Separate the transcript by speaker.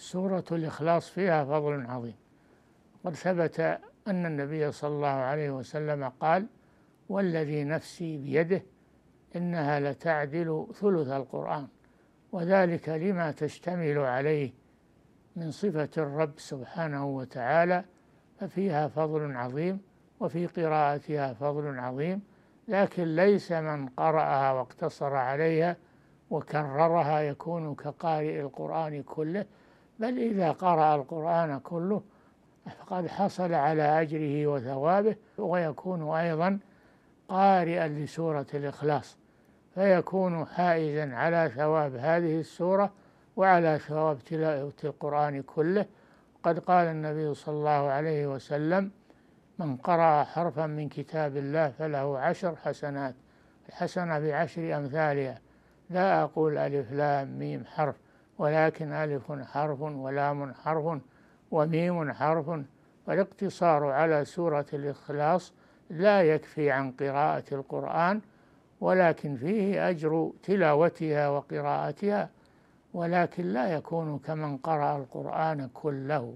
Speaker 1: سورة الإخلاص فيها فضل عظيم قد ثبت أن النبي صلى الله عليه وسلم قال والذي نفسي بيده إنها لتعدل ثلث القرآن وذلك لما تشتمل عليه من صفة الرب سبحانه وتعالى ففيها فضل عظيم وفي قراءتها فضل عظيم لكن ليس من قرأها واقتصر عليها وكررها يكون كقارئ القرآن كله بل إذا قرأ القرآن كله فقد حصل على أجره وثوابه ويكون أيضا قارئا لسورة الإخلاص فيكون حائزا على ثواب هذه السورة وعلى ثواب تلاوة القرآن كله قد قال النبي صلى الله عليه وسلم من قرأ حرفا من كتاب الله فله عشر حسنات الحسنة بعشر أمثالها لا أقول ألف لام ميم حرف ولكن ألف حرف ولام حرف وميم حرف والاقتصار على سورة الإخلاص لا يكفي عن قراءة القرآن ولكن فيه أجر تلاوتها وقراءتها ولكن لا يكون كمن قرأ القرآن كله